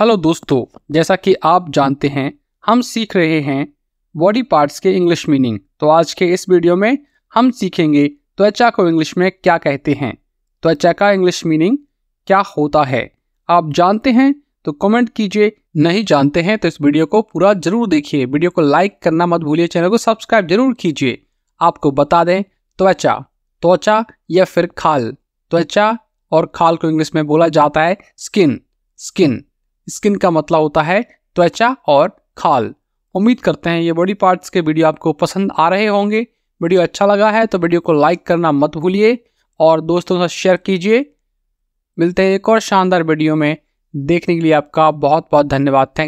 hello दोस्तों जैसा कि आप जानते हैं हम सीख रहे हैं बॉडी पार्ट्स के इंग्लिश मीनिंग तो आज के इस वीडियो में हम सीखेंगे त्वचा को इंग्लिश में क्या कहते हैं त्वचा का इंग्लिश मीनिंग क्या होता है आप जानते हैं तो कमेंट कीजिए नहीं जानते हैं तो इस वीडियो को पूरा जरूर देखिए वीडियो को लाइक करना मत भूलिए चैनल को सब्सक्राइब जरूर कीजिए आपको बता दें त्वचा त्वचा या फिर खाल त्वचा और खाल को इंग्लिश में बोला जाता है स्किन स्किन स्किन का मतलब होता है त्वचा और खाल उम्मीद करते हैं ये बॉडी पार्ट्स के वीडियो आपको पसंद आ रहे होंगे वीडियो अच्छा लगा है तो वीडियो को लाइक करना मत भूलिए और दोस्तों के साथ शेयर कीजिए मिलते हैं एक और शानदार वीडियो में देखने के लिए आपका बहुत बहुत धन्यवाद थैंक